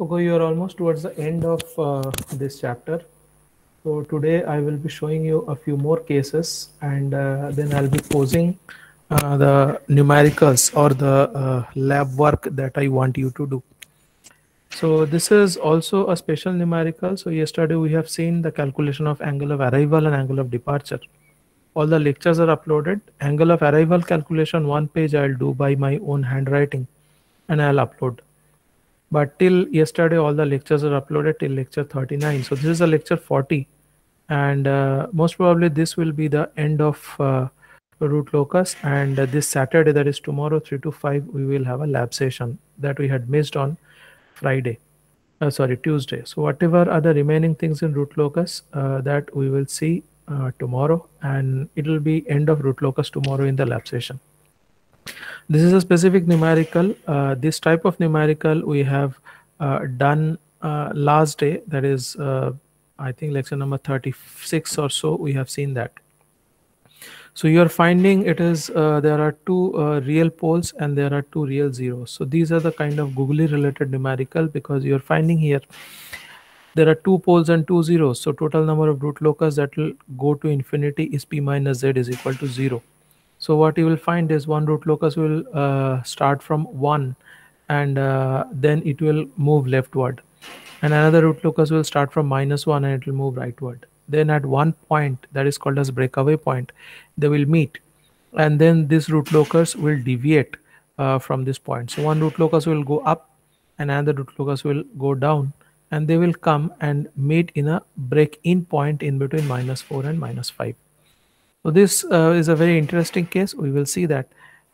Okay, you are almost towards the end of uh, this chapter. So today I will be showing you a few more cases and uh, then I'll be posing uh, the numericals or the uh, lab work that I want you to do. So this is also a special numerical. So yesterday we have seen the calculation of angle of arrival and angle of departure. All the lectures are uploaded. Angle of arrival calculation one page I'll do by my own handwriting and I'll upload but till yesterday all the lectures are uploaded till lecture 39 so this is a lecture 40 and uh, most probably this will be the end of uh, root locus and uh, this saturday that is tomorrow 3 to 5 we will have a lab session that we had missed on friday uh, sorry tuesday so whatever are the remaining things in root locus uh, that we will see uh, tomorrow and it will be end of root locus tomorrow in the lab session this is a specific numerical. Uh, this type of numerical we have uh, done uh, last day. That is, uh, I think lecture number 36 or so, we have seen that. So you're finding it is, uh, there are two real poles and there are two real zeros. So these are the kind of googly related numerical because you're finding here there are two poles and two zeros so total number of root locus that will go to infinity is p minus z is equal to 0 so what you will find is one root locus will uh, start from one and uh, then it will move leftward. And another root locus will start from minus one and it will move rightward. Then at one point that is called as breakaway point, they will meet. And then this root locus will deviate uh, from this point. So one root locus will go up and another root locus will go down and they will come and meet in a break in point in between minus 4 and minus 5. So this uh, is a very interesting case. We will see that.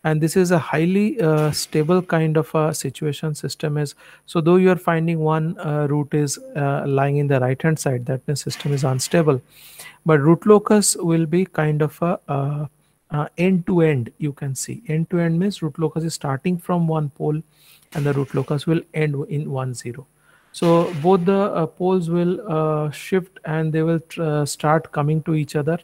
And this is a highly uh, stable kind of a situation system is. So though you are finding one uh, root is uh, lying in the right hand side, that means system is unstable. But root locus will be kind of a uh, uh, end to end. You can see end to end means root locus is starting from one pole and the root locus will end in one zero. So both the poles will shift and they will start coming to each other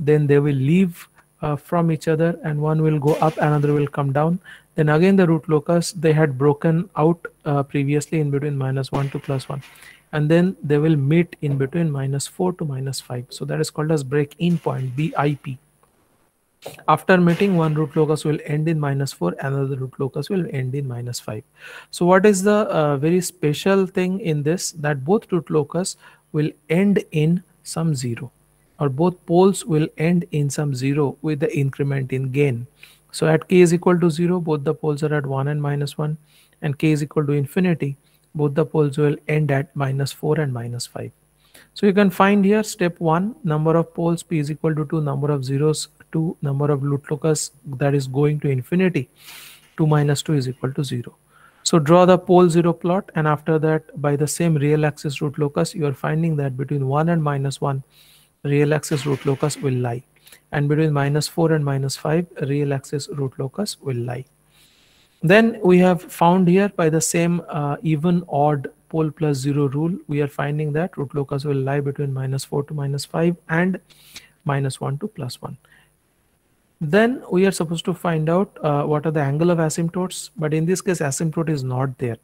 then they will leave uh, from each other and one will go up another will come down then again the root locus they had broken out uh, previously in between minus 1 to plus 1 and then they will meet in between minus 4 to minus 5 so that is called as break in point bip after meeting one root locus will end in minus 4 another root locus will end in minus 5 so what is the uh, very special thing in this that both root locus will end in some 0 or both poles will end in some zero with the increment in gain. So at k is equal to 0, both the poles are at 1 and minus 1 and k is equal to infinity, both the poles will end at minus 4 and minus 5. So you can find here step 1 number of poles p is equal to 2 number of zeros 2 number of root locus that is going to infinity 2 minus 2 is equal to 0. So draw the pole 0 plot and after that by the same real axis root locus you are finding that between 1 and minus 1 real axis root locus will lie and between minus 4 and minus 5 real axis root locus will lie then we have found here by the same uh, even odd pole plus 0 rule we are finding that root locus will lie between minus 4 to minus 5 and minus 1 to plus 1 then we are supposed to find out uh, what are the angle of asymptotes but in this case asymptote is not there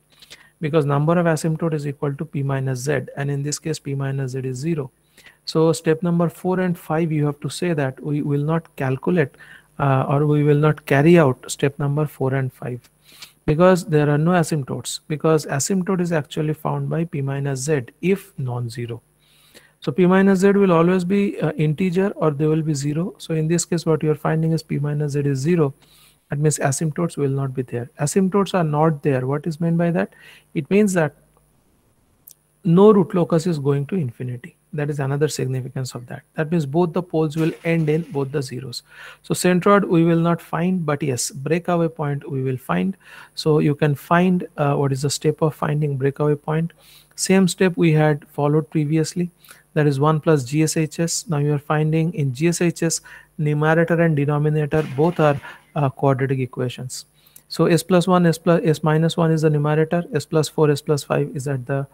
because number of asymptote is equal to p minus z and in this case p minus z is 0 so step number four and five, you have to say that we will not calculate uh, or we will not carry out step number four and five because there are no asymptotes because asymptote is actually found by p minus z if non-zero. So p minus z will always be uh, integer or they will be zero. So in this case, what you are finding is p minus z is zero. That means asymptotes will not be there. Asymptotes are not there. What is meant by that? It means that no root locus is going to infinity that is another significance of that that means both the poles will end in both the zeros so centroid we will not find but yes breakaway point we will find so you can find uh, what is the step of finding breakaway point same step we had followed previously that is 1 plus gshs now you are finding in gshs numerator and denominator both are uh, quadratic equations so s plus 1 s plus s minus 1 is the numerator s plus 4 s plus 5 is at the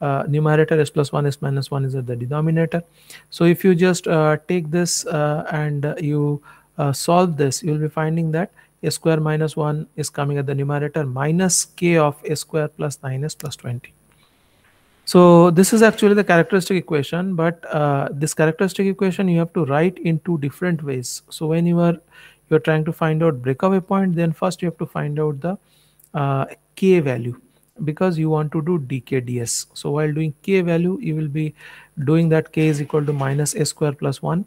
uh, numerator s plus 1 s minus 1 is at the denominator so if you just uh, take this uh, and you uh, solve this you'll be finding that a square minus 1 is coming at the numerator minus k of a square plus 9s plus 20 so this is actually the characteristic equation, but uh, this characteristic equation you have to write in two different ways. So when you are you are trying to find out breakaway point, then first you have to find out the uh, k value because you want to do dkds so while doing k value you will be doing that k is equal to minus a square plus 1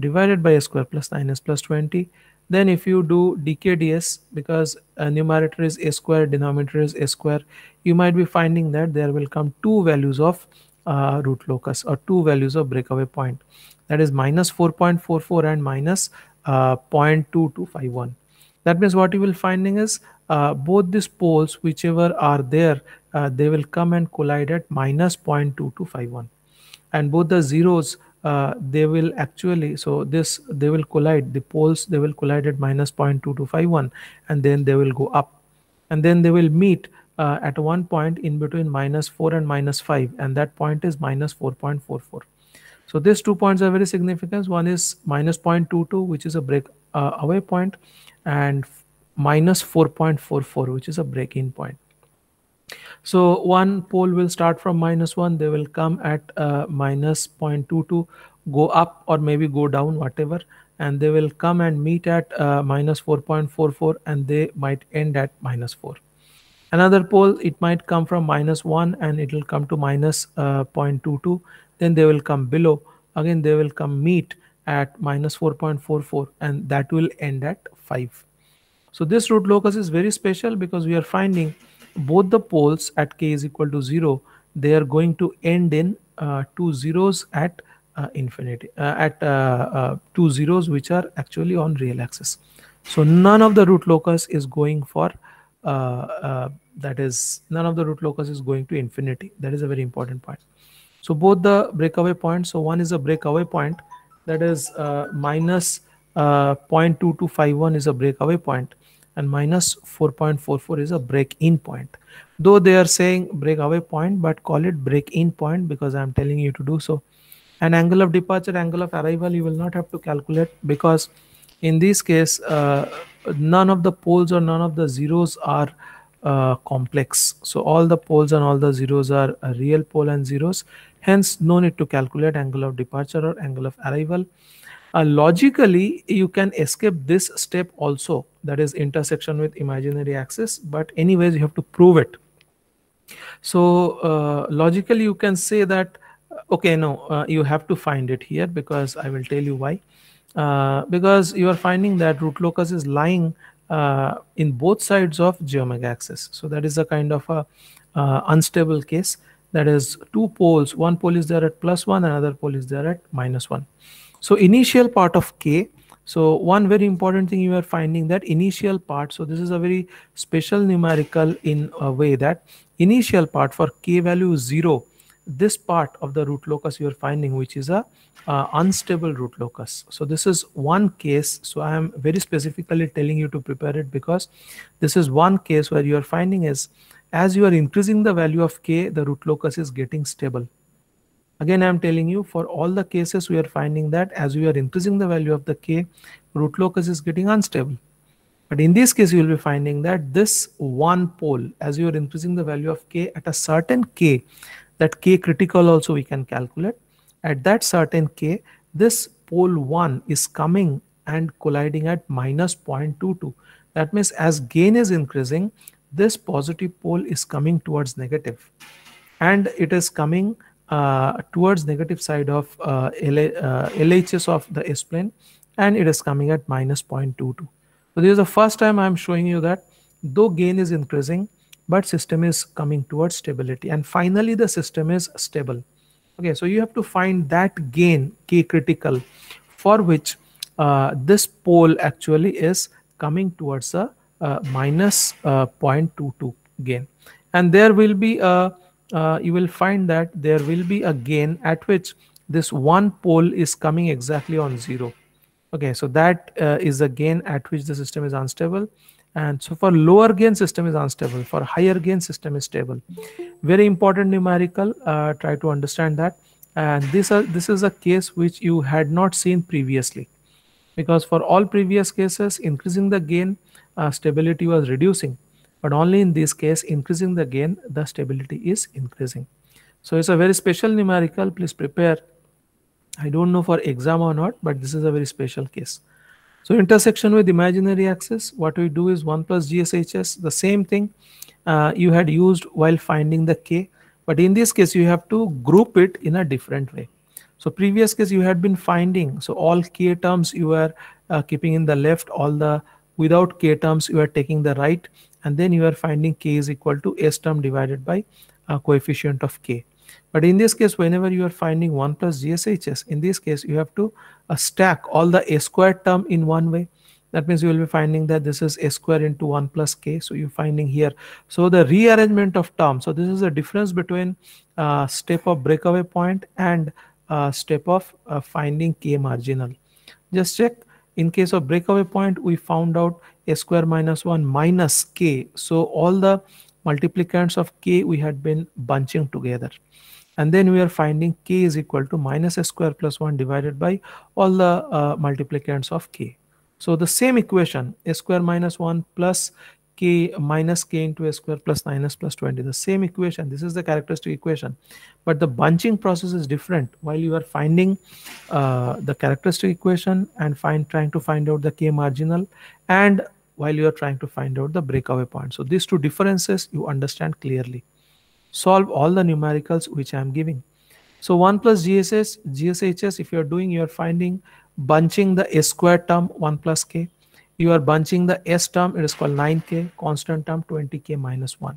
divided by a square plus 9s plus 20 then if you do dkds because a numerator is a square denominator is a square you might be finding that there will come two values of uh, root locus or two values of breakaway point that is minus 4.44 and minus uh, 0.2251 that means what you will finding is uh, both these poles whichever are there uh, they will come and collide at minus 0.2251 and both the zeros uh, they will actually so this they will collide the poles they will collide at minus 0.2251 and then they will go up and then they will meet uh, at one point in between minus 4 and minus 5 and that point is minus 4.44 so these two points are very significant one is minus 0.22 which is a break uh, away point and minus 4.44 which is a break-in point so one pole will start from minus 1 they will come at uh, minus 0.22 go up or maybe go down whatever and they will come and meet at uh, minus 4.44 and they might end at minus 4 another pole it might come from minus 1 and it will come to minus, uh, 0.22 then they will come below again they will come meet at minus 4.44 and that will end at 5 so this root locus is very special because we are finding both the poles at k is equal to 0, they are going to end in uh, two zeros at uh, infinity, uh, at uh, uh, two zeros which are actually on real axis. So none of the root locus is going for, uh, that is, none of the root locus is going to infinity. That is a very important point. So both the breakaway points, so one is a breakaway point, that is minus 0.2251 is a breakaway point and minus 4.44 is a break-in point. Though they are saying breakaway point, but call it break-in point because I'm telling you to do so. And angle of departure, angle of arrival, you will not have to calculate because in this case, uh, none of the poles or none of the zeros are uh, complex. So all the poles and all the zeros are real pole and zeros. Hence, no need to calculate angle of departure or angle of arrival logically you can escape this step also that is intersection with imaginary axis but anyways you have to prove it so uh, logically you can say that okay no uh, you have to find it here because i will tell you why uh, because you are finding that root locus is lying uh, in both sides of geometric axis so that is a kind of a uh, unstable case that is two poles one pole is there at plus one another pole is there at minus one so initial part of k so one very important thing you are finding that initial part so this is a very special numerical in a way that initial part for k value 0 this part of the root locus you are finding which is a uh, unstable root locus so this is one case so i am very specifically telling you to prepare it because this is one case where you are finding is as you are increasing the value of k the root locus is getting stable again i am telling you for all the cases we are finding that as we are increasing the value of the k root locus is getting unstable but in this case you will be finding that this one pole as you are increasing the value of k at a certain k that k critical also we can calculate at that certain k this pole 1 is coming and colliding at minus 0.22 that means as gain is increasing this positive pole is coming towards negative and it is coming uh, towards negative side of uh, LA, uh, LHS of the S plane and it is coming at minus 0.22. So this is the first time I'm showing you that though gain is increasing but system is coming towards stability and finally the system is stable. Okay, so you have to find that gain K critical for which uh, this pole actually is coming towards a uh, minus, 0.22 uh, gain and there will be a uh, you will find that there will be a gain at which this one pole is coming exactly on zero okay so that is a gain at which the system is unstable and so for lower gain system is unstable for higher gain system is stable very important numerical uh, try to understand that and this is this is a case which you had not seen previously because for all previous cases increasing the gain uh, stability was reducing but only in this case increasing the gain the stability is increasing so it's a very special numerical please prepare i don't know for exam or not but this is a very special case so intersection with imaginary axis what we do is 1 plus gshs the same thing uh, you had used while finding the k but in this case you have to group it in a different way so previous case you had been finding so all k terms you were uh, keeping in the left all the without k terms you are taking the right and then you are finding k is equal to s term divided by a coefficient of k but in this case whenever you are finding 1 plus gshs in this case you have to uh, stack all the a square term in one way that means you will be finding that this is a square into 1 plus k so you're finding here so the rearrangement of terms so this is the difference between uh, step of breakaway point and uh, step of uh, finding k marginal just check in case of breakaway point we found out a square minus 1 minus k so all the multiplicants of k we had been bunching together and then we are finding k is equal to minus a square plus 1 divided by all the uh, multiplicants of k so the same equation a square minus 1 plus k minus k into a square plus minus plus 20 the same equation this is the characteristic equation but the bunching process is different while you are finding uh, the characteristic equation and find trying to find out the k marginal and while you are trying to find out the breakaway point so these two differences you understand clearly solve all the numericals which i am giving so 1 plus gss gshs if you are doing you are finding bunching the a square term 1 plus k you are bunching the s term it is called 9k constant term 20k minus 1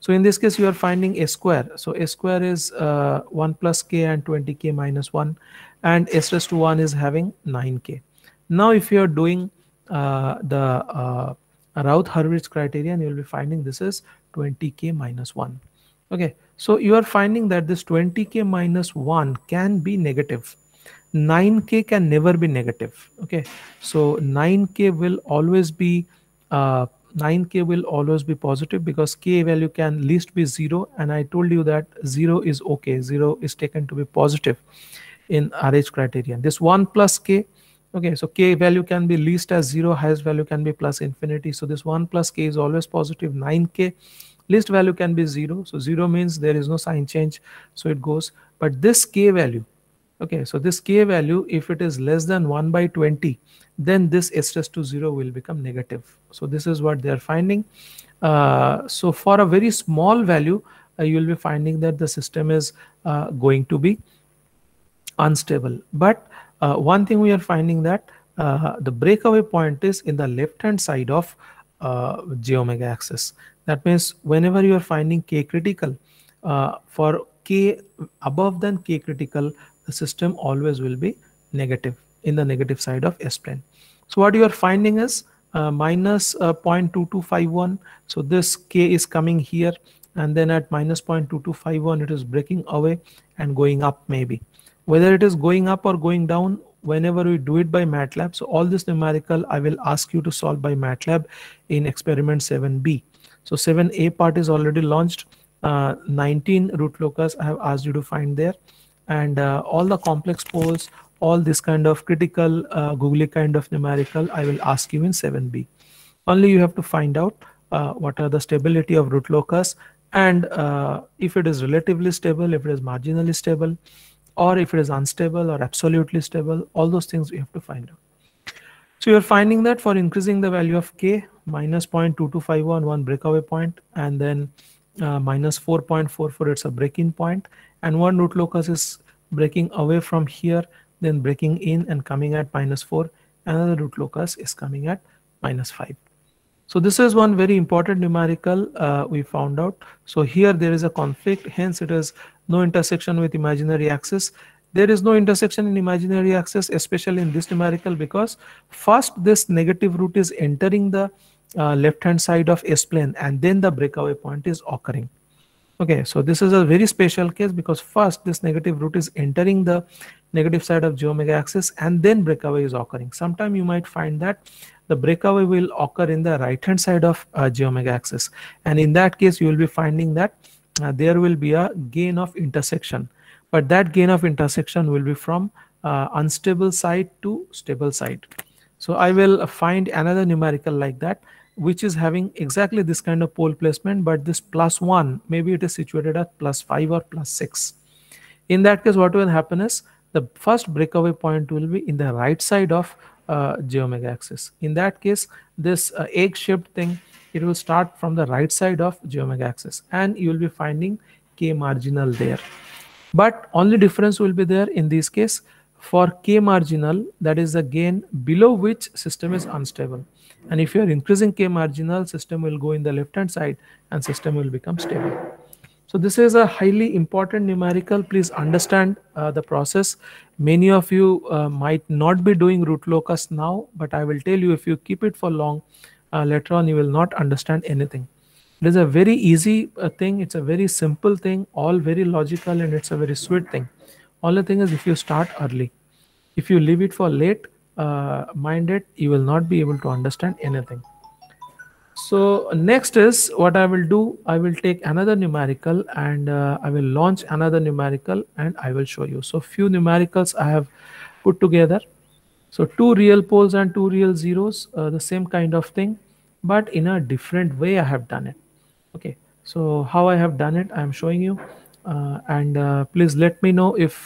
so in this case you are finding a square so a square is uh, 1 plus k and 20k minus 1 and s to 1 is having 9k now if you are doing uh, the uh, Routh-Hurwitz criterion you will be finding this is 20k minus 1 okay so you are finding that this 20k minus 1 can be negative 9k can never be negative okay so 9k will always be uh, 9k will always be positive because k value can least be 0 and I told you that 0 is okay 0 is taken to be positive in RH criterion this 1 plus k okay so k value can be least as 0 highest value can be plus infinity so this 1 plus k is always positive 9k least value can be 0 so 0 means there is no sign change so it goes but this k value okay so this k value if it is less than 1 by 20 then this stress to 0 will become negative so this is what they are finding uh, so for a very small value uh, you will be finding that the system is uh, going to be unstable but uh, one thing we are finding that uh, the breakaway point is in the left hand side of uh, j omega axis that means whenever you are finding k critical for k above than k critical the system always will be negative in the negative side of S plane. So what you are finding is uh, minus, uh 0.2251. So this K is coming here and then at minus 0.2251 it is breaking away and going up maybe. Whether it is going up or going down whenever we do it by MATLAB. So all this numerical I will ask you to solve by MATLAB in experiment 7b. So 7a part is already launched. Uh, 19 root locus I have asked you to find there and uh, all the complex poles, all this kind of critical uh, googly kind of numerical, I will ask you in 7b. Only you have to find out uh, what are the stability of root locus and uh, if it is relatively stable, if it is marginally stable, or if it is unstable or absolutely stable, all those things we have to find out. So you're finding that for increasing the value of k minus 0.2251 one breakaway point and then uh, minus 4.44 it's a break-in point and one root locus is breaking away from here then breaking in and coming at minus 4 another root locus is coming at minus 5 so this is one very important numerical uh, we found out so here there is a conflict hence it is no intersection with imaginary axis there is no intersection in imaginary axis especially in this numerical because first this negative root is entering the uh, left hand side of s plane and then the breakaway point is occurring okay so this is a very special case because first this negative root is entering the negative side of j omega axis and then breakaway is occurring sometime you might find that the breakaway will occur in the right hand side of uh, j omega axis and in that case you will be finding that uh, there will be a gain of intersection but that gain of intersection will be from uh, unstable side to stable side so i will find another numerical like that which is having exactly this kind of pole placement but this plus one maybe it is situated at plus five or plus six in that case what will happen is the first breakaway point will be in the right side of uh, omega axis in that case this uh, egg shaped thing it will start from the right side of omega axis and you will be finding k marginal there but only difference will be there in this case for k marginal that is the gain below which system is unstable and if you are increasing K marginal, system will go in the left hand side and system will become stable. So this is a highly important numerical. Please understand uh, the process. Many of you uh, might not be doing root locus now, but I will tell you if you keep it for long, uh, later on you will not understand anything. It is a very easy uh, thing. It's a very simple thing, all very logical and it's a very sweet thing. Only thing is if you start early. If you leave it for late, uh, minded you will not be able to understand anything so next is what i will do i will take another numerical and uh, i will launch another numerical and i will show you so few numericals i have put together so two real poles and two real zeros uh, the same kind of thing but in a different way i have done it okay so how i have done it i am showing you uh, and uh, please let me know if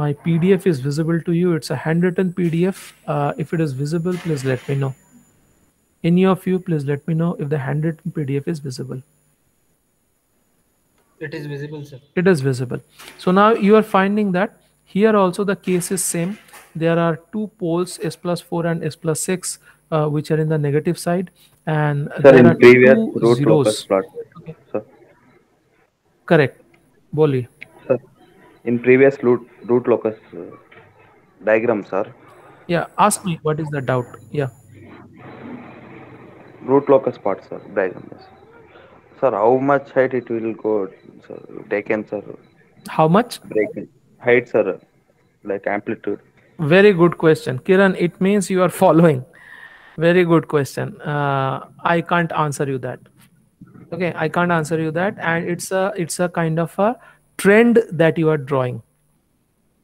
my PDF is visible to you. It's a handwritten PDF. Uh, if it is visible, please let me know. Any of you, please let me know if the handwritten PDF is visible. It is visible, sir. It is visible. So now you are finding that here also the case is same. There are two poles, S plus 4 and S plus 6, uh, which are in the negative side. And sir, there are previous two root zeros. Plot, okay. Correct. Boli. Sir, in previous root root locus uh, diagram, sir. Yeah, ask me what is the doubt. Yeah. Root locus part, sir. Diagram, yes. Sir, how much height it will go, sir? Taken, sir. How much? Taken. Height, sir. Like amplitude. Very good question, Kiran. It means you are following. Very good question. Uh, I can't answer you that. Okay, I can't answer you that, and it's a it's a kind of a trend that you are drawing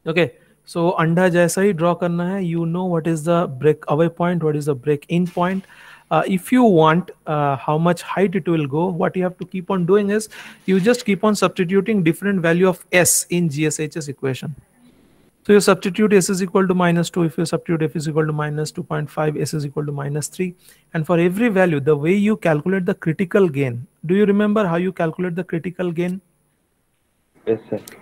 okay so अंडा जैसा ही draw करना है you know what is the break away point what is the break in point Uh, if you want uh, how much height it will go what you have to keep on doing is you just keep on substituting different value of s in gshs equation so you substitute s is equal to minus 2 if you substitute f is equal to minus 2.5 s is equal to minus 3 and for every value the way you calculate the critical gain do you remember how you calculate the critical gain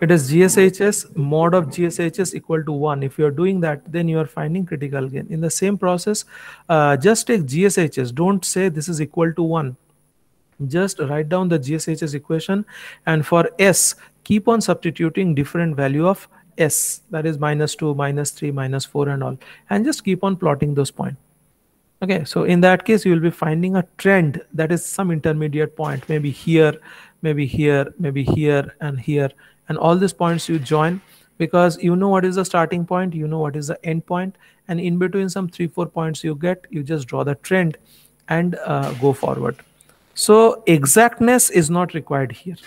It is GSHS mod of GSHS equal to 1. If you are doing that, then you are finding critical gain. In the same process, uh, just take GSHS. Don't say this is equal to 1. Just write down the GSHS equation. And for S, keep on substituting different value of S. That is minus 2, minus 3, minus 4 and all. And just keep on plotting those points okay so in that case you will be finding a trend that is some intermediate point maybe here maybe here maybe here and here and all these points you join because you know what is the starting point you know what is the end point and in between some three four points you get you just draw the trend and uh, go forward so exactness is not required here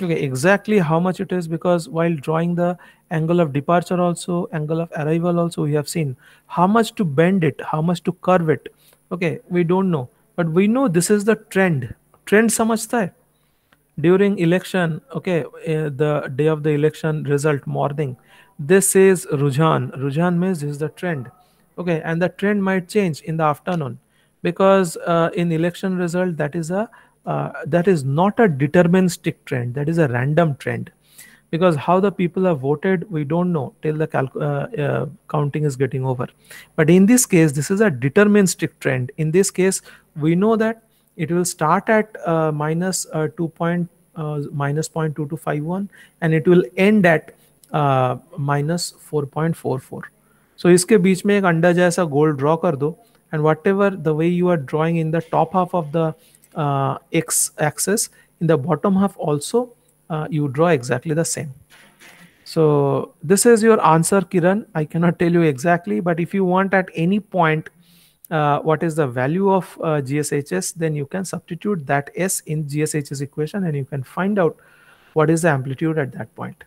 okay exactly how much it is because while drawing the angle of departure also angle of arrival also we have seen how much to bend it how much to curve it okay we don't know but we know this is the trend trend samajhta hai during election okay uh, the day of the election result morning this is rujhan rujhan means this is the trend okay and the trend might change in the afternoon because uh, in election result that is a uh, that is not a deterministic trend that is a random trend because how the people have voted we don't know till the uh, uh, counting is getting over but in this case this is a deterministic trend in this case we know that it will start at uh, and it will end at 4.44 so iske beech mein ek anda jaisa goal draw kar do and whatever the way you are drawing in the top half of the uh, x axis in the bottom half also uh, you draw exactly the same so this is your answer kiran i cannot tell you exactly but if you want at any point uh, what is the value of uh, GSHS, then you can substitute that S in GSHS equation and you can find out what is the amplitude at that point.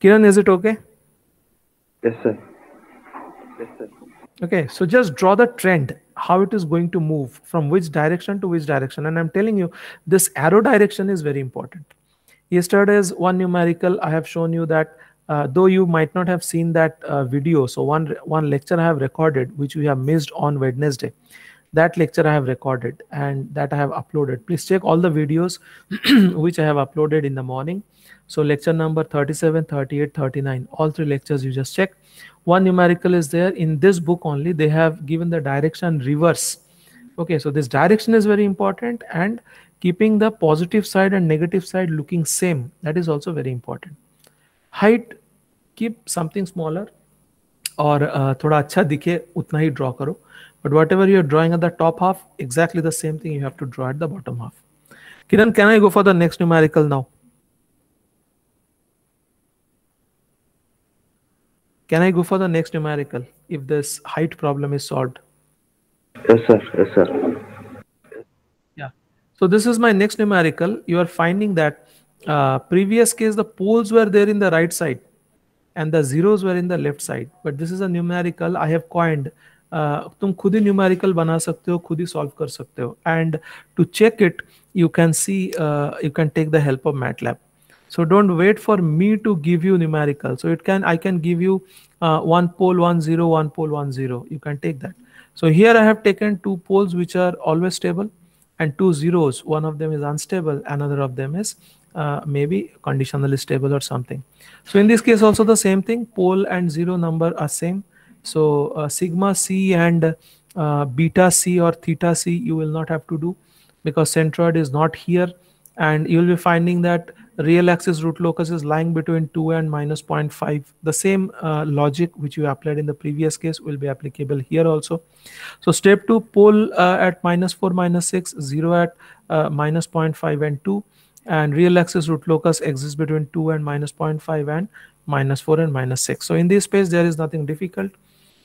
Kiran, is it okay? Yes, sir. Yes, sir. Okay, so just draw the trend, how it is going to move from which direction to which direction. And I'm telling you, this arrow direction is very important. Yesterday's one numerical, I have shown you that uh, though you might not have seen that uh, video so one one lecture i have recorded which we have missed on wednesday that lecture i have recorded and that i have uploaded please check all the videos which i have uploaded in the morning so lecture number 37 38 39 all three lectures you just check one numerical is there in this book only they have given the direction reverse okay so this direction is very important and keeping the positive side and negative side looking same that is also very important height keep something smaller और थोड़ा अच्छा दिखे उतना ही draw करो but whatever you are drawing at the top half exactly the same thing you have to draw at the bottom half Kiran can I go for the next numerical now can i go for the next numerical if this height problem is solved yes sir yes sir yeah so this is my next numerical you are finding that uh, previous case the poles were there in the right side and the zeros were in the left side but this is a numerical i have coined uh, तुम खुद ही numerical बना सकते हो खुद ही solve कर सकते हो And to check it, you can see, you can take the help of mat so don't wait for me to give you numerical so it can i can give you uh, one pole one zero one pole one zero you can take that so here i have taken two poles which are always stable and two zeros one of them is unstable another of them is uh, maybe conditional stable or something. So in this case also the same thing, pole and zero number are same. So uh, sigma c and uh, beta c or theta c you will not have to do because centroid is not here and you will be finding that real axis root locus is lying between 2 and minus 0.5 the same uh, logic which you applied in the previous case will be applicable here also so step 2 pole uh, at minus 4 minus 6 0 at uh, minus 0.5 and 2 and real axis root locus exists between 2 and minus 0.5 and minus 4 and minus 6. So in this space there is nothing difficult.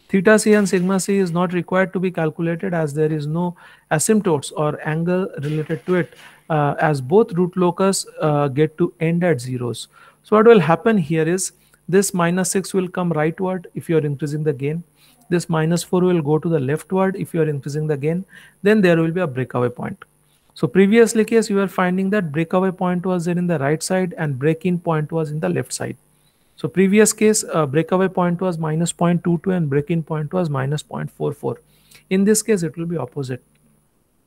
Theta c and sigma c is not required to be calculated as there is no asymptotes or angle related to it uh, as both root locus uh, get to end at zeros. So what will happen here is this minus 6 will come rightward if you are increasing the gain. This minus 4 will go to the leftward if you are increasing the gain. Then there will be a breakaway point. So previously case, you were finding that breakaway point was there in the right side and break-in point was in the left side. So previous case, uh, breakaway point was minus 0.22 and break-in point was minus 0.44. In this case, it will be opposite.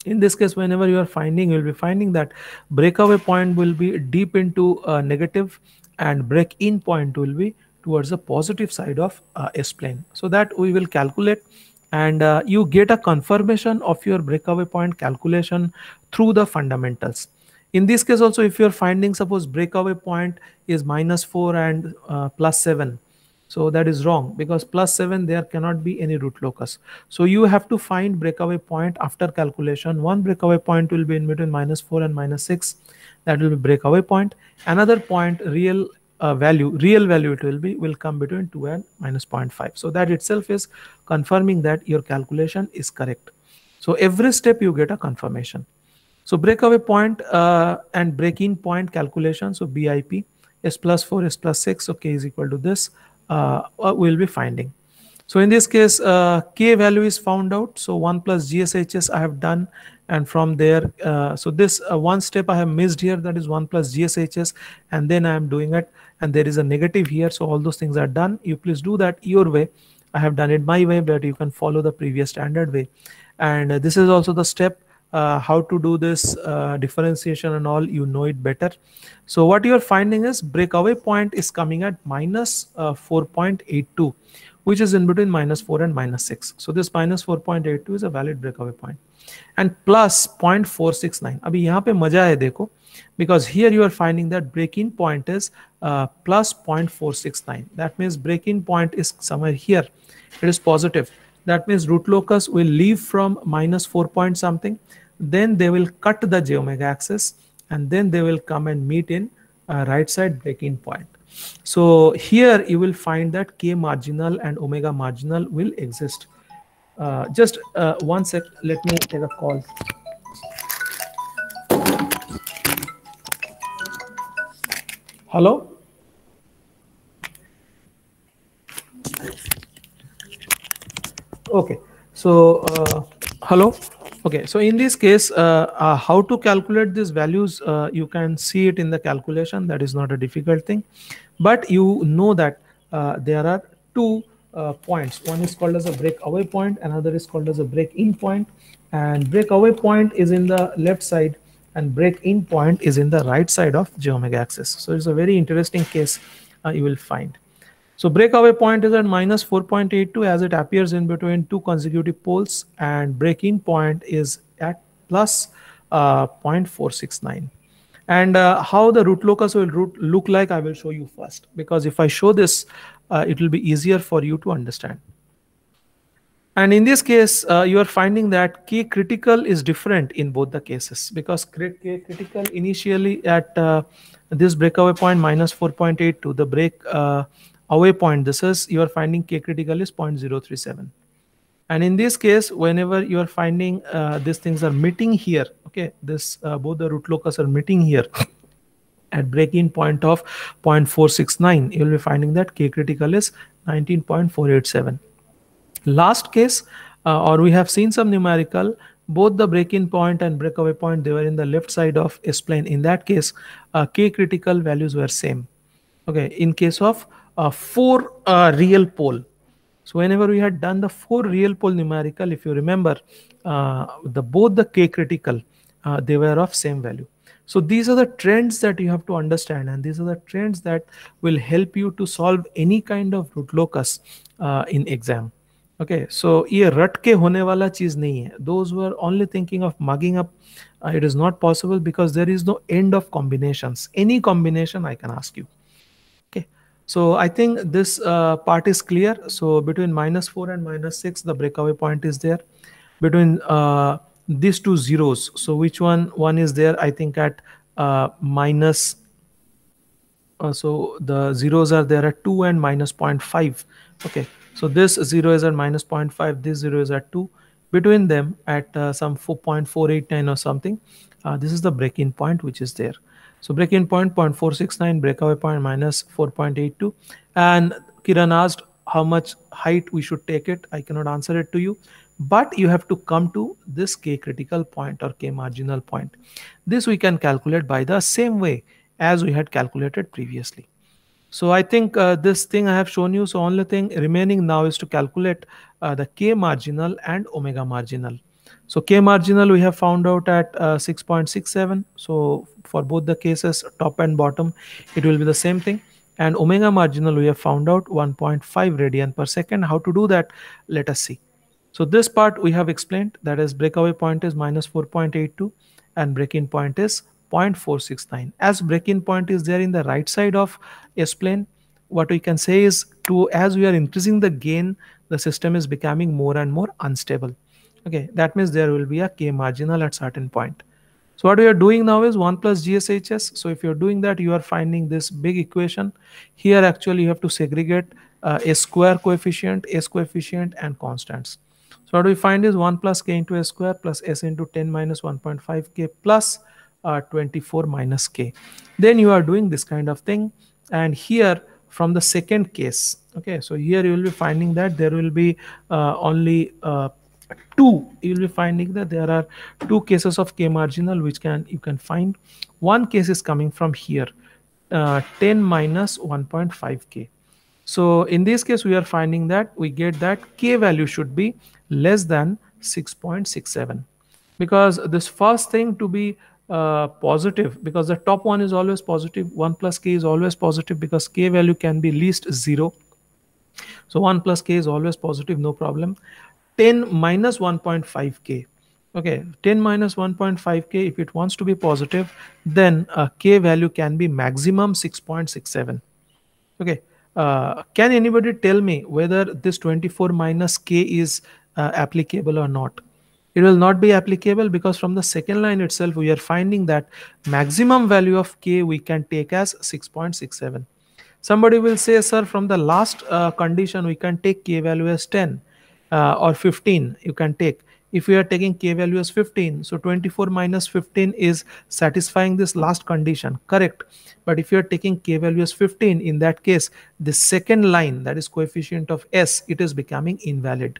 In this case, whenever you are finding, you will be finding that breakaway point will be deep into uh, negative and break-in point will be towards the positive side of uh, S-plane. So that we will calculate and uh, you get a confirmation of your breakaway point calculation through the fundamentals in this case also if you're finding suppose breakaway point is minus 4 and uh, plus 7 so that is wrong because plus 7 there cannot be any root locus so you have to find breakaway point after calculation one breakaway point will be in between minus 4 and minus 6 that will be breakaway point another point real uh, value, real value it will be, will come between 2 and minus 0.5. So that itself is confirming that your calculation is correct. So every step you get a confirmation. So breakaway point uh, and break-in point calculation, so BIP, S plus 4, S plus 6, so K is equal to this, uh, uh, we'll be finding. So in this case, uh, K value is found out. So 1 plus GSHS I have done. And from there, uh, so this uh, one step I have missed here, that is 1 plus GSHS. And then I am doing it and there is a negative here so all those things are done you please do that your way i have done it my way but you can follow the previous standard way and this is also the step uh, how to do this uh, differentiation and all you know it better so what you're finding is breakaway point is coming at minus, uh, 4.82 which is in between minus 4 and minus 6 so this minus 4.82 is a valid breakaway point and plus 0.469 abhi yahan pe maza hai dekho because here you are finding that break-in point is uh, plus 0.469 that means break-in point is somewhere here it is positive that means root locus will leave from minus 4 point something then they will cut the j omega axis and then they will come and meet in uh, right side break-in point so here you will find that k marginal and omega marginal will exist uh, just uh, one sec let me take a call Hello? Okay, so uh, hello. Okay, so in this case, uh, uh how to calculate these values, uh, you can see it in the calculation. That is not a difficult thing. But you know that uh, there are two uh, points. One is called as a breakaway point, another is called as a break-in point. And breakaway point is in the left side and break in point is in the right side of j omega axis. So it's a very interesting case uh, you will find. So breakaway point is at minus 4.82 as it appears in between two consecutive poles and break-in point is at plus, uh, 0.469. And uh, how the root locus will root look like, I will show you first because if I show this, uh, it will be easier for you to understand. And in this case, uh, you are finding that K critical is different in both the cases because K critical initially at uh, this breakaway point minus 4.8 to the break uh, away point, this is you are finding K critical is 0.037. And in this case, whenever you are finding uh, these things are meeting here, okay, this uh, both the root locus are meeting here at break-in point of 0.469, you will be finding that K critical is 19.487. Last case, uh, or we have seen some numerical, both the break-in point and breakaway point, they were in the left side of S-plane. In that case, uh, K critical values were same. Okay, in case of uh, four uh, real pole. So whenever we had done the four real pole numerical, if you remember, uh, the both the K critical, uh, they were of same value. So these are the trends that you have to understand, and these are the trends that will help you to solve any kind of root locus uh, in exam okay so ye रट के होने वाला चीज नहीं those were only thinking of mugging up uh, it is not possible because there is no end of combinations any combination i can ask you okay so i think this uh, part is clear so between minus 4 and minus 6 the breakaway point is there between uh, these two zeros so which one one is there i think at minus so the zeros are there at 2 and minus 0.5 okay so this 0 is at minus 0.5, this 0 is at 2. Between them at uh, some 4.489 or something, uh, this is the break-in point which is there. So break-in point 0.469, breakaway point minus 4.82. And Kiran asked how much height we should take it. I cannot answer it to you, but you have to come to this K critical point or K marginal point. This we can calculate by the same way as we had calculated previously. So I think uh, this thing I have shown you, so only thing remaining now is to calculate uh, the K marginal and omega marginal. So K marginal we have found out at uh, 6.67. So for both the cases, top and bottom, it will be the same thing. And omega marginal we have found out 1.5 radian per second. How to do that? Let us see. So this part we have explained that is breakaway point is minus 4.82 and break-in point is 0.469. As break-in point is there in the right side of Explain what we can say is to as we are increasing the gain, the system is becoming more and more unstable. Okay, that means there will be a K marginal at certain point. So what we are doing now is 1 plus GSHS. So if you're doing that, you are finding this big equation. Here actually you have to segregate uh, a square coefficient, S coefficient and constants. So what we find is 1 plus k into s square plus s into 10 minus 1.5k plus, uh, 24 minus k. Then you are doing this kind of thing and here from the second case okay so here you will be finding that there will be uh, only uh, two you will be finding that there are two cases of k marginal which can you can find one case is coming from here uh, 10 minus 1.5k so in this case we are finding that we get that k value should be less than 6.67 because this first thing to be uh, positive because the top one is always positive. 1 plus k is always positive because k value can be least 0. So 1 plus k is always positive, no problem. 10 minus 1.5k. Okay, 10 minus 1.5k, if it wants to be positive, then uh, k value can be maximum 6.67. Okay, uh, can anybody tell me whether this 24 minus k is uh, applicable or not? it will not be applicable because from the second line itself we are finding that maximum value of k we can take as 6.67 somebody will say sir from the last uh, condition we can take k value as 10 uh, or 15 you can take if we are taking k value as 15 so 24 minus 15 is satisfying this last condition correct but if you are taking k value as 15 in that case the second line that is coefficient of s it is becoming invalid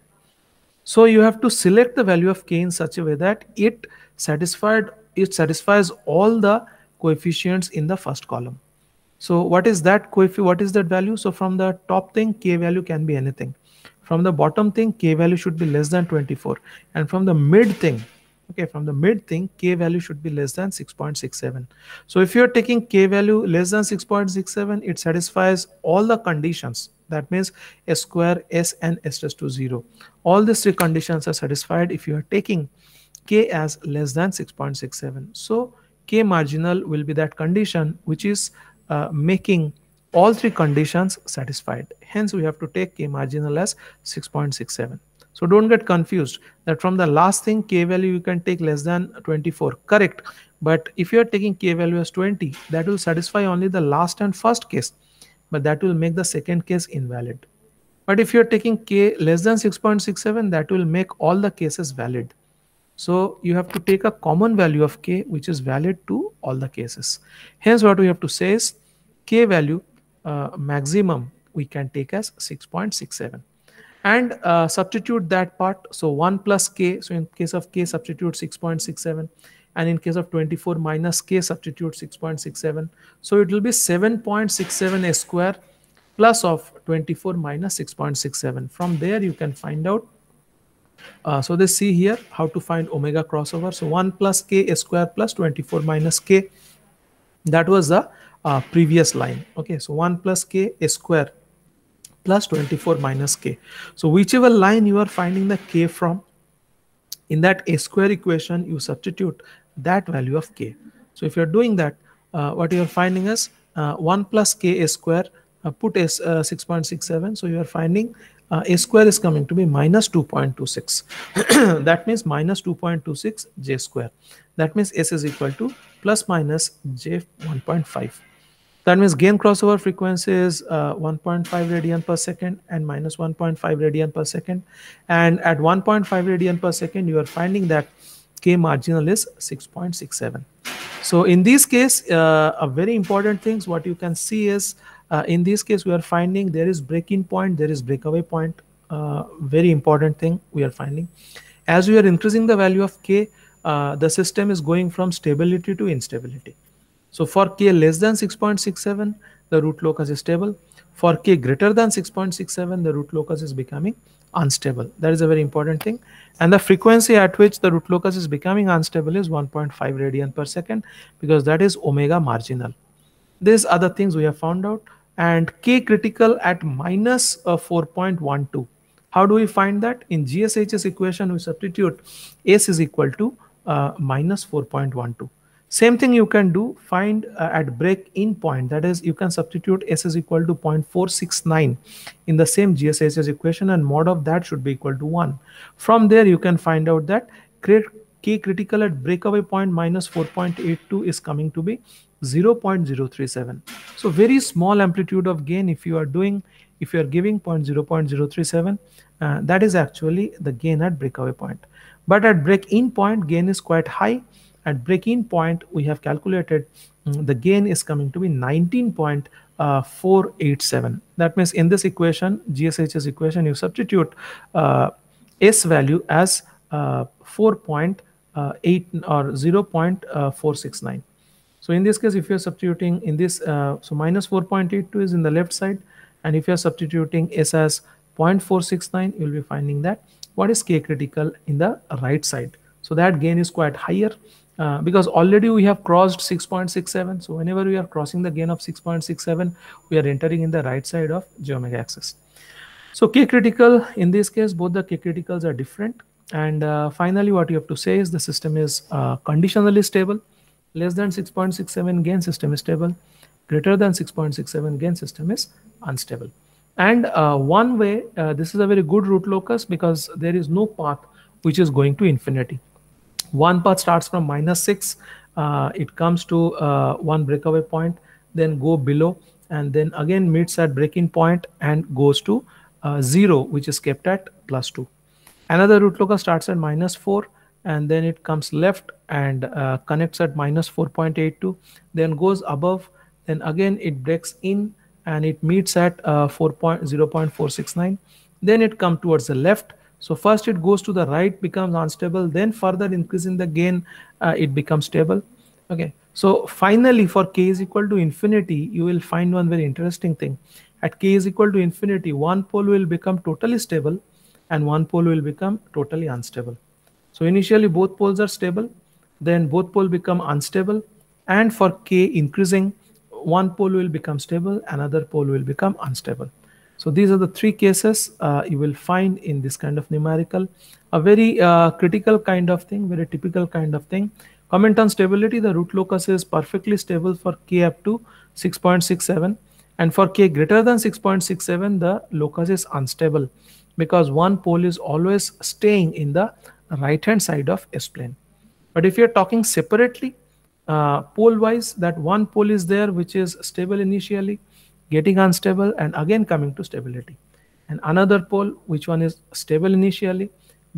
so you have to select the value of k in such a way that it satisfied it satisfies all the coefficients in the first column. So what is that coefficient? What is that value? So from the top thing, k value can be anything. From the bottom thing, k value should be less than 24. And from the mid thing, okay, from the mid thing, k value should be less than 6.67. So if you're taking k value less than 6.67, it satisfies all the conditions that means s square s and s tends to 0 all these three conditions are satisfied if you are taking k as less than 6.67 so k marginal will be that condition which is uh, making all three conditions satisfied hence we have to take k marginal as 6.67 so don't get confused that from the last thing k value you can take less than 24 correct but if you are taking k value as 20 that will satisfy only the last and first case but that will make the second case invalid. But if you're taking k less than 6.67, that will make all the cases valid. So you have to take a common value of k, which is valid to all the cases. Hence, what we have to say is k value uh, maximum we can take as 6.67 and uh, substitute that part. So 1 plus k, so in case of k, substitute 6.67 and in case of 24 minus k substitute 6.67 so it will be 7.67 a square plus of 24 minus 6.67 from there you can find out uh, so they see here how to find omega crossover so 1 plus k a square plus 24 minus k that was the uh, previous line okay so 1 plus k a square plus 24 minus k so whichever line you are finding the k from in that a square equation you substitute that value of k. So if you're doing that, uh, what you're finding is uh, 1 plus k a square, uh, put is uh, 6.67. So you are finding uh, a square is coming to be minus 2.26. that means minus 2.26 j square. That means s is equal to plus minus j 1.5. That means gain crossover frequency is uh, 1.5 radian per second and minus 1.5 radian per second. And at 1.5 radian per second, you are finding that K marginal is 6.67. So in this case, uh, a very important things what you can see is uh, in this case, we are finding there breaking point, there is breakaway point. Uh, very important thing we are finding. As we are increasing the value of K, uh, the system is going from stability to instability. So for K less than 6.67, the root locus is stable. For k greater than 6.67, the root locus is becoming unstable. That is a very important thing. And the frequency at which the root locus is becoming unstable is 1.5 radian per second because that is omega marginal. These other things we have found out. And k critical at minus uh, 4.12. How do we find that? In GSHS equation, we substitute S is equal to uh, minus 4.12. Same thing you can do, find uh, at break-in point. That is, you can substitute S is equal to 0.469 in the same GSHS equation and mod of that should be equal to 1. From there, you can find out that K critical at breakaway point minus 4.82 is coming to be 0.037. So very small amplitude of gain if you are doing, if you are giving 0 0.037, uh, that is actually the gain at breakaway point. But at break-in point, gain is quite high at break-in point, we have calculated mm, the gain is coming to be 19.487. Uh, that means in this equation, GSH's equation, you substitute uh, S value as uh, 4.8 uh, or uh, 0.469. So in this case, if you're substituting in this, uh, so minus 4.82 is in the left side. And if you're substituting S as 0.469, you'll be finding that what is K critical in the right side. So that gain is quite higher. Uh, because already we have crossed 6.67 so whenever we are crossing the gain of 6.67 we are entering in the right side of j omega axis so k critical in this case both the k criticals are different and uh, finally what you have to say is the system is uh, conditionally stable less than 6.67 gain system is stable greater than 6.67 gain system is unstable and uh, one way uh, this is a very good root locus because there is no path which is going to infinity one path starts from minus six uh, it comes to uh, one breakaway point then go below and then again meets at breaking point and goes to uh, zero which is kept at plus two another root locus starts at minus four and then it comes left and uh, connects at minus 4.82 then goes above then again it breaks in and it meets at 4.0.469 uh, then it comes towards the left so first it goes to the right, becomes unstable, then further increase in the gain, uh, it becomes stable. Okay. So finally for k is equal to infinity, you will find one very interesting thing. At k is equal to infinity, one pole will become totally stable and one pole will become totally unstable. So initially both poles are stable, then both pole become unstable and for k increasing, one pole will become stable, another pole will become unstable. So these are the three cases uh, you will find in this kind of numerical, a very uh, critical kind of thing, very typical kind of thing. Comment on stability, the root locus is perfectly stable for k up to 6.67 and for k greater than 6.67 the locus is unstable because one pole is always staying in the right hand side of S-plane. But if you're talking separately, uh, pole wise that one pole is there which is stable initially getting unstable and again coming to stability and another pole which one is stable initially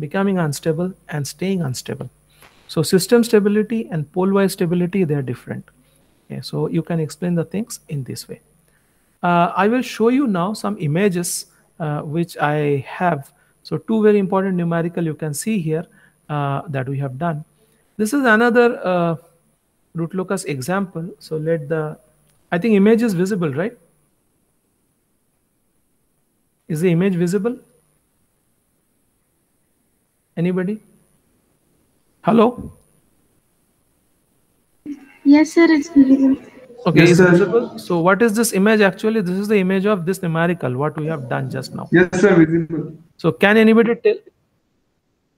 becoming unstable and staying unstable so system stability and pole wise stability they are different okay, so you can explain the things in this way uh, i will show you now some images uh, which i have so two very important numerical you can see here uh, that we have done this is another uh, root locus example so let the i think image is visible right is the image visible? Anybody? Hello? Yes, sir, it's visible. Okay, yes, it's sir. visible. So what is this image actually? This is the image of this numerical, what we have done just now. Yes, sir, visible. So can anybody tell?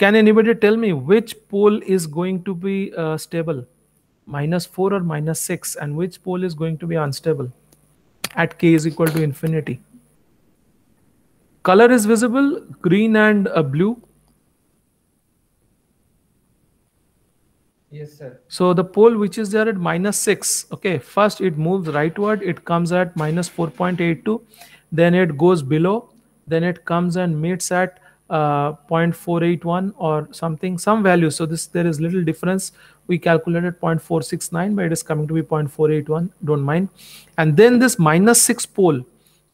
Can anybody tell me which pole is going to be uh, stable? Minus 4 or minus 6 and which pole is going to be unstable at k is equal to infinity? color is visible, green and uh, blue. Yes, sir. So the pole which is there at minus 6, okay, first it moves rightward, it comes at minus 4.82, then it goes below, then it comes and meets at uh, 0.481 or something, some value. So this there is little difference. We calculated 0.469, but it is coming to be 0.481, don't mind. And then this minus 6 pole,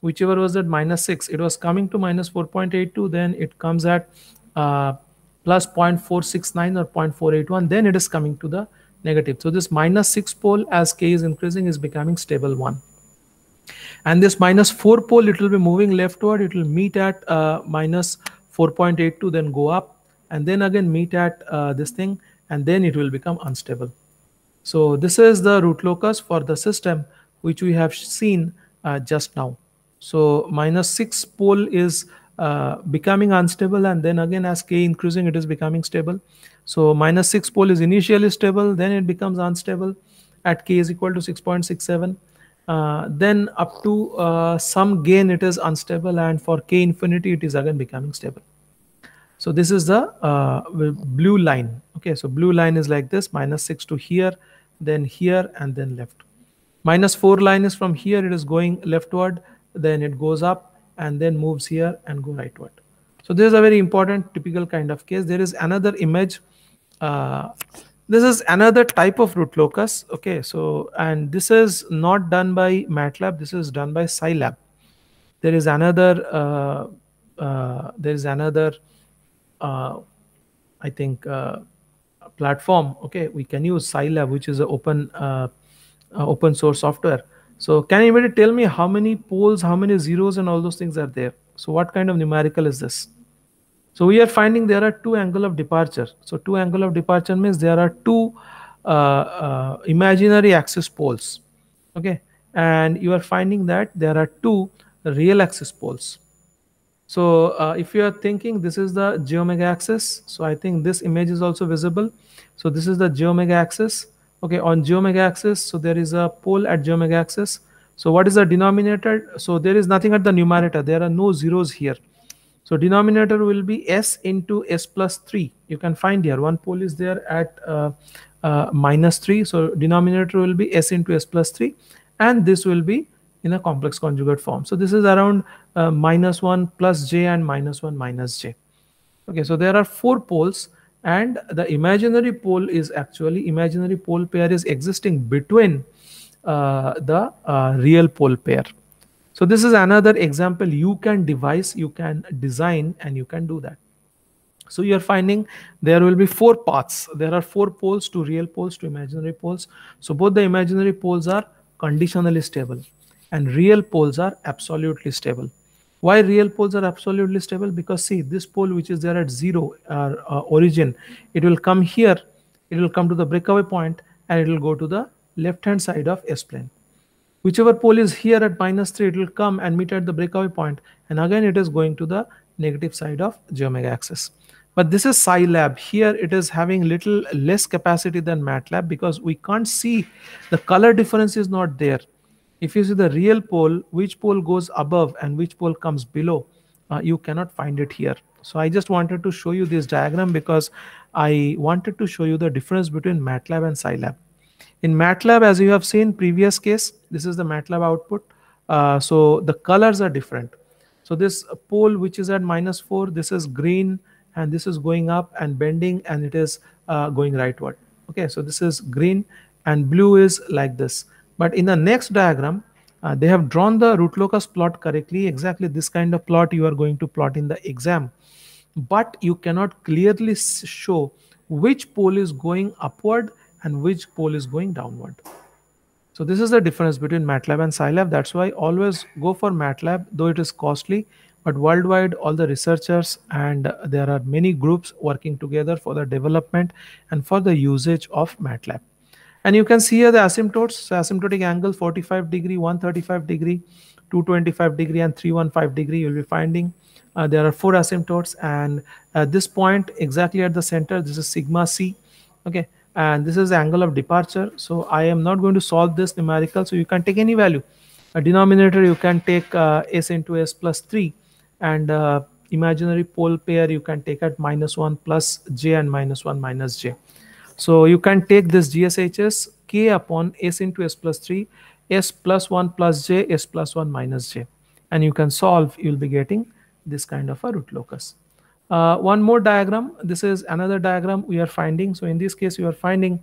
whichever was at minus 6 it was coming to minus 4.82 then it comes at uh, plus 0.469 or 0.481 then it is coming to the negative so this minus 6 pole as k is increasing is becoming stable 1 and this minus 4 pole it will be moving leftward it will meet at uh, minus 4.82 then go up and then again meet at uh, this thing and then it will become unstable so this is the root locus for the system which we have seen uh, just now so minus 6 pole is uh, becoming unstable and then again as k increasing it is becoming stable. So minus 6 pole is initially stable then it becomes unstable at k is equal to 6.67. Uh, then up to uh, some gain it is unstable and for k infinity it is again becoming stable. So this is the uh, blue line. Okay, so blue line is like this minus 6 to here, then here and then left. Minus 4 line is from here, it is going leftward then it goes up and then moves here and go rightward. So this is a very important typical kind of case. There is another image. Uh, this is another type of root locus. Okay, so and this is not done by MATLAB. This is done by Scilab. There is another. Uh, uh, there is another. Uh, I think uh, platform. Okay, we can use Scilab, which is an open uh, open source software so can anybody tell me how many poles, how many zeros and all those things are there? So what kind of numerical is this? So we are finding there are two angle of departure. So two angle of departure means there are two uh, uh, imaginary axis poles. Okay. And you are finding that there are two real axis poles. So uh, if you are thinking this is the j omega axis, so I think this image is also visible. So this is the j omega axis okay on geomega axis so there is a pole at geomega axis so what is the denominator so there is nothing at the numerator there are no zeros here so denominator will be s into s plus 3 you can find here one pole is there at uh, uh, minus 3 so denominator will be s into s plus 3 and this will be in a complex conjugate form so this is around uh, minus 1 plus j and minus 1 minus j okay so there are four poles and the imaginary pole is actually imaginary pole pair is existing between uh, the uh, real pole pair so this is another example you can devise you can design and you can do that so you're finding there will be four paths there are four poles to real poles to imaginary poles so both the imaginary poles are conditionally stable and real poles are absolutely stable why real poles are absolutely stable? Because see, this pole which is there at zero uh, uh, origin, it will come here, it will come to the breakaway point and it will go to the left hand side of S-plane. Whichever pole is here at minus 3, it will come and meet at the breakaway point and again it is going to the negative side of j omega axis. But this is Scilab. Here it is having little less capacity than MATLAB because we can't see the color difference is not there if you see the real pole which pole goes above and which pole comes below uh, you cannot find it here so i just wanted to show you this diagram because i wanted to show you the difference between matlab and scilab in matlab as you have seen previous case this is the matlab output uh, so the colors are different so this pole which is at minus 4 this is green and this is going up and bending and it is uh, going rightward okay so this is green and blue is like this but in the next diagram, uh, they have drawn the root locus plot correctly. Exactly this kind of plot you are going to plot in the exam. But you cannot clearly show which pole is going upward and which pole is going downward. So this is the difference between MATLAB and Scilab. That's why always go for MATLAB, though it is costly. But worldwide, all the researchers and uh, there are many groups working together for the development and for the usage of MATLAB. And you can see here the asymptotes, so asymptotic angle 45 degree, 135 degree, 225 degree and 315 degree you'll be finding. Uh, there are four asymptotes and at this point exactly at the center this is sigma c okay and this is angle of departure so i am not going to solve this numerical so you can take any value a denominator you can take uh, s into s plus 3 and uh, imaginary pole pair you can take at minus 1 plus j and minus 1 minus j so you can take this GSHS k upon s into s plus 3, s plus 1 plus j, s plus 1 minus j. And you can solve, you'll be getting this kind of a root locus. Uh, one more diagram. This is another diagram we are finding. So in this case, you are finding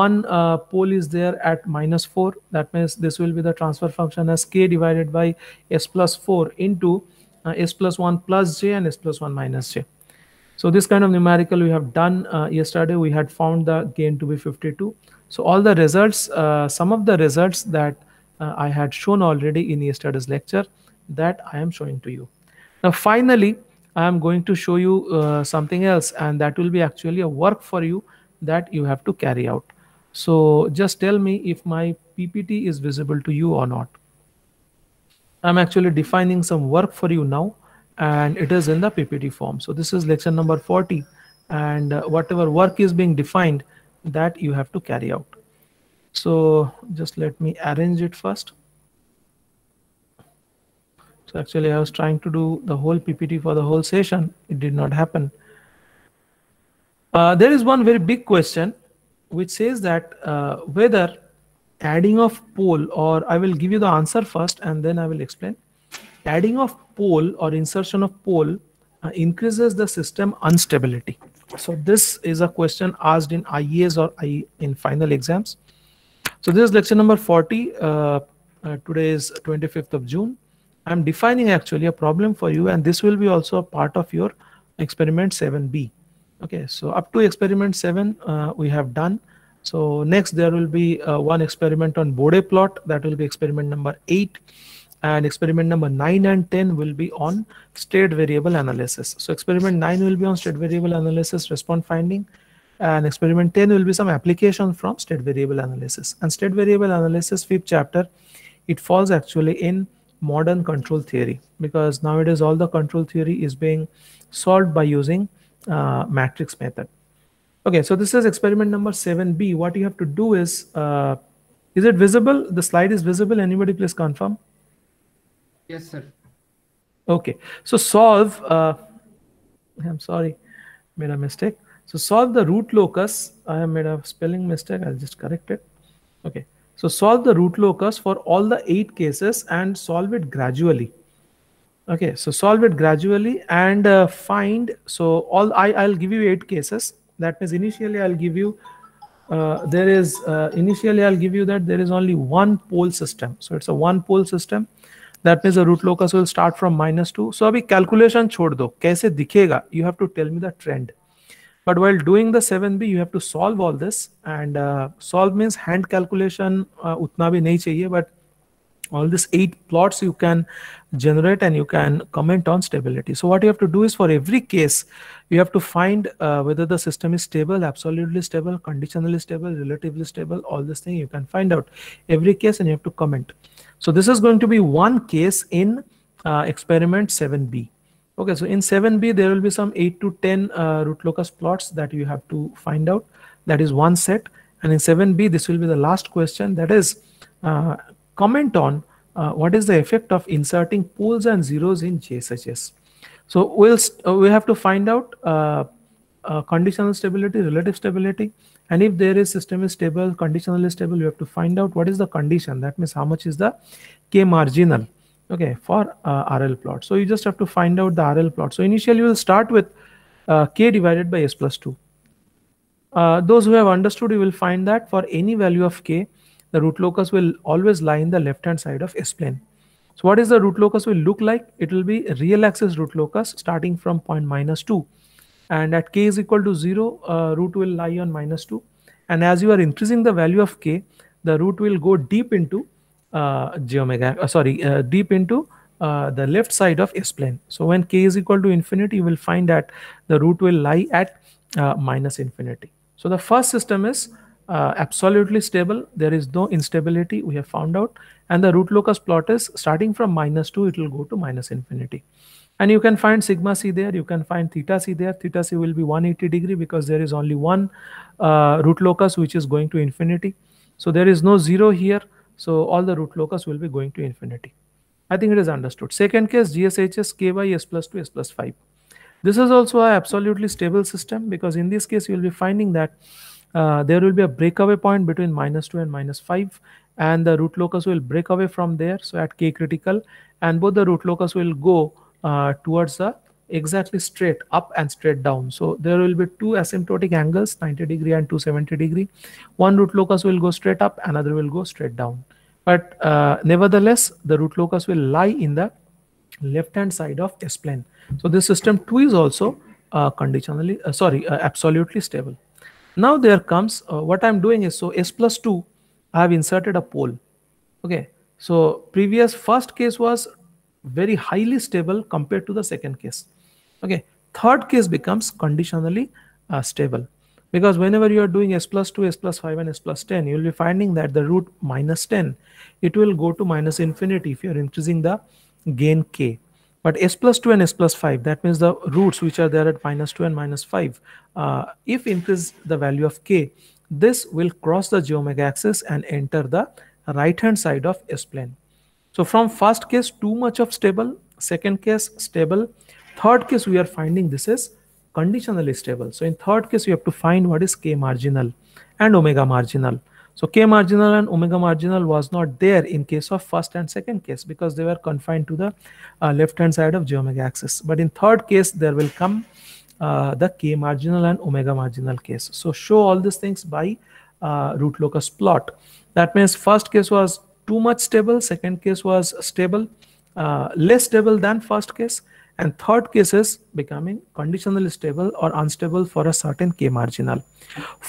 one uh, pole is there at minus 4. That means this will be the transfer function as k divided by s plus 4 into uh, s plus 1 plus j and s plus 1 minus j. So this kind of numerical we have done uh, yesterday. We had found the gain to be 52. So all the results, uh, some of the results that uh, I had shown already in yesterday's lecture that I am showing to you. Now finally, I am going to show you uh, something else and that will be actually a work for you that you have to carry out. So just tell me if my PPT is visible to you or not. I'm actually defining some work for you now and it is in the PPT form. So this is lecture number 40 and uh, whatever work is being defined that you have to carry out. So just let me arrange it first. So actually I was trying to do the whole PPT for the whole session. It did not happen. Uh, there is one very big question which says that uh, whether adding of pole or I will give you the answer first and then I will explain. Adding of pole or insertion of pole uh, increases the system instability. So this is a question asked in IES or i in final exams. So this is lecture number 40. Uh, uh, today is 25th of June. I'm defining actually a problem for you and this will be also a part of your experiment 7b. Okay, so up to experiment 7 uh, we have done. So next there will be uh, one experiment on Bode plot that will be experiment number 8 and experiment number 9 and 10 will be on state variable analysis so experiment 9 will be on state variable analysis response finding and experiment 10 will be some application from state variable analysis and state variable analysis fifth chapter it falls actually in modern control theory because nowadays all the control theory is being solved by using uh, matrix method okay so this is experiment number 7b what you have to do is uh, is it visible the slide is visible anybody please confirm Yes, sir. Okay. So solve, uh, I'm sorry, made a mistake. So solve the root locus. I have made a spelling mistake. I'll just correct it. Okay. So solve the root locus for all the eight cases and solve it gradually. Okay. So solve it gradually and uh, find. So all I, I'll give you eight cases. That means initially I'll give you uh, there is uh, initially I'll give you that there is only one pole system. So it's a one pole system. That means the root locus will start from minus two. So, अभी calculation छोड़ दो कैसे दिखेगा You have to tell me the trend. but while doing the 7b you have to solve all this and uh, solve means hand calculation utna bhi nahi chahiye but all these eight plots you can generate and you can comment on stability so what you have to do is for every case you have to find uh, whether the system is stable absolutely stable conditionally stable relatively stable all this thing you can find out every case and you have to comment so this is going to be one case in uh, experiment 7b. Okay, so in 7b, there will be some 8 to 10 uh, root locus plots that you have to find out. That is one set. And in 7b, this will be the last question. That is, uh, comment on uh, what is the effect of inserting poles and zeros in JSHS. So we'll uh, we have to find out uh, conditional stability, relative stability, and if there is system is stable, conditional is stable, you have to find out what is the condition. That means how much is the K marginal, okay, for uh, RL plot. So you just have to find out the RL plot. So initially you will start with uh, K divided by S plus 2. Uh, those who have understood, you will find that for any value of K, the root locus will always lie in the left-hand side of S-plane. So what is the root locus will look like? It will be real axis root locus starting from point minus 2 and at k is equal to 0, uh, root will lie on minus 2. And as you are increasing the value of k, the root will go deep into uh, g omega, uh, sorry, uh, deep into uh, the left side of S-plane. So when k is equal to infinity, you will find that the root will lie at uh, minus infinity. So the first system is uh, absolutely stable. There is no instability we have found out. And the root locus plot is starting from minus 2, it will go to minus infinity and you can find sigma c there you can find theta c there theta c will be 180 degree because there is only one uh, root locus which is going to infinity so there is no zero here so all the root locus will be going to infinity i think it is understood second case gshs k by s plus 2 s plus 5 this is also an absolutely stable system because in this case you will be finding that uh, there will be a breakaway point between minus 2 and minus 5 and the root locus will break away from there so at k critical and both the root locus will go uh, towards the exactly straight up and straight down. So there will be two asymptotic angles, 90 degree and 270 degree. One root locus will go straight up, another will go straight down. But uh, nevertheless, the root locus will lie in the left hand side of S-plane. So this system 2 is also uh, conditionally, uh, sorry, uh, absolutely stable. Now there comes, uh, what I'm doing is, so S plus 2, I have inserted a pole. Okay, so previous first case was very highly stable compared to the second case okay third case becomes conditionally uh, stable because whenever you are doing s plus 2 s plus 5 and s plus 10 you will be finding that the root minus 10 it will go to minus infinity if you are increasing the gain k but s plus 2 and s plus 5 that means the roots which are there at minus 2 and minus 5 uh, if increase the value of k this will cross the omega axis and enter the right hand side of s plane so from first case, too much of stable, second case, stable, third case, we are finding this is conditionally stable. So in third case, we have to find what is K marginal and omega marginal. So K marginal and omega marginal was not there in case of first and second case because they were confined to the uh, left hand side of j omega axis. But in third case, there will come uh, the K marginal and omega marginal case. So show all these things by uh, root locus plot. That means first case was too much stable second case was stable uh, less stable than first case and third case is becoming conditionally stable or unstable for a certain k marginal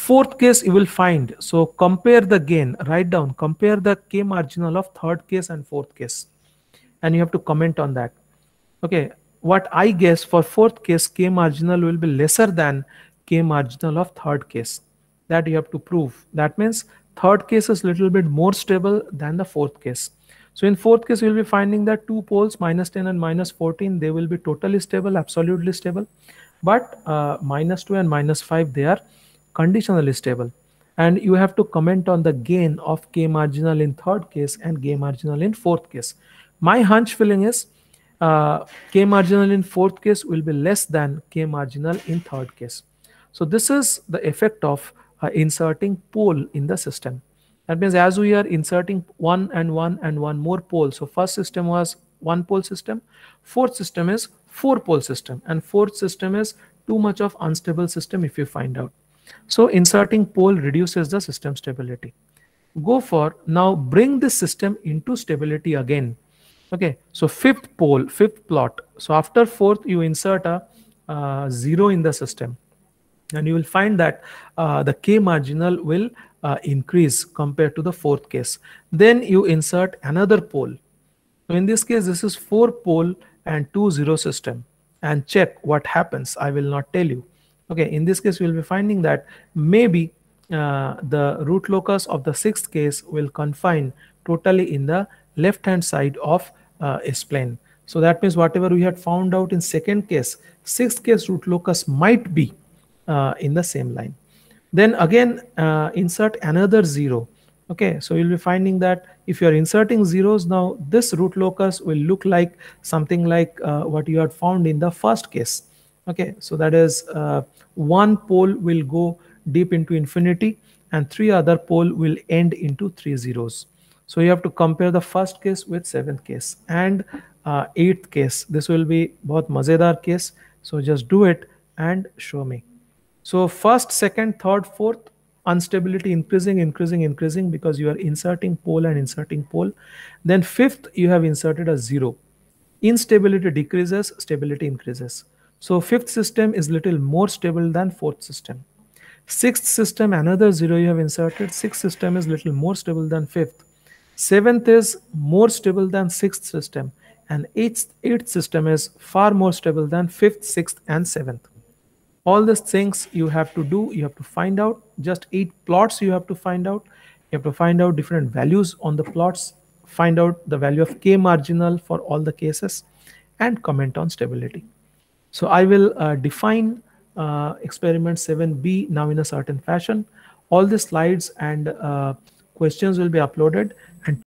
fourth case you will find so compare the gain write down compare the k marginal of third case and fourth case and you have to comment on that okay what i guess for fourth case k marginal will be lesser than k marginal of third case that you have to prove that means Third case is little bit more stable than the fourth case. So in fourth case, you'll be finding that two poles, minus 10 and minus 14, they will be totally stable, absolutely stable. But uh, minus 2 and minus 5, they are conditionally stable. And you have to comment on the gain of K marginal in third case and K marginal in fourth case. My hunch feeling is uh, K marginal in fourth case will be less than K marginal in third case. So this is the effect of uh, inserting pole in the system. That means as we are inserting one and one and one more pole. So first system was one pole system. Fourth system is four pole system. And fourth system is too much of unstable system if you find out. So inserting pole reduces the system stability. Go for now bring this system into stability again. Okay, so fifth pole, fifth plot. So after fourth, you insert a uh, zero in the system and you will find that uh, the k marginal will uh, increase compared to the fourth case then you insert another pole so in this case this is four pole and two zero system and check what happens i will not tell you okay in this case we will be finding that maybe uh, the root locus of the sixth case will confine totally in the left hand side of uh, S plane. So that means whatever we had found out in second case, sixth case root locus might be uh, in the same line then again uh, insert another zero okay so you'll be finding that if you're inserting zeros now this root locus will look like something like uh, what you had found in the first case okay so that is uh, one pole will go deep into infinity and three other pole will end into three zeros so you have to compare the first case with seventh case and uh, eighth case this will be both mazedar case so just do it and show me so first, second, third, fourth, instability increasing, increasing, increasing because you are inserting pole and inserting pole. Then fifth, you have inserted a zero. Instability decreases, stability increases. So fifth system is little more stable than fourth system. Sixth system, another zero you have inserted. Sixth system is little more stable than fifth. Seventh is more stable than sixth system. And eighth, eighth system is far more stable than fifth, sixth, and seventh all these things you have to do you have to find out just eight plots you have to find out you have to find out different values on the plots find out the value of k marginal for all the cases and comment on stability so i will uh, define uh, experiment 7b now in a certain fashion all the slides and uh, questions will be uploaded and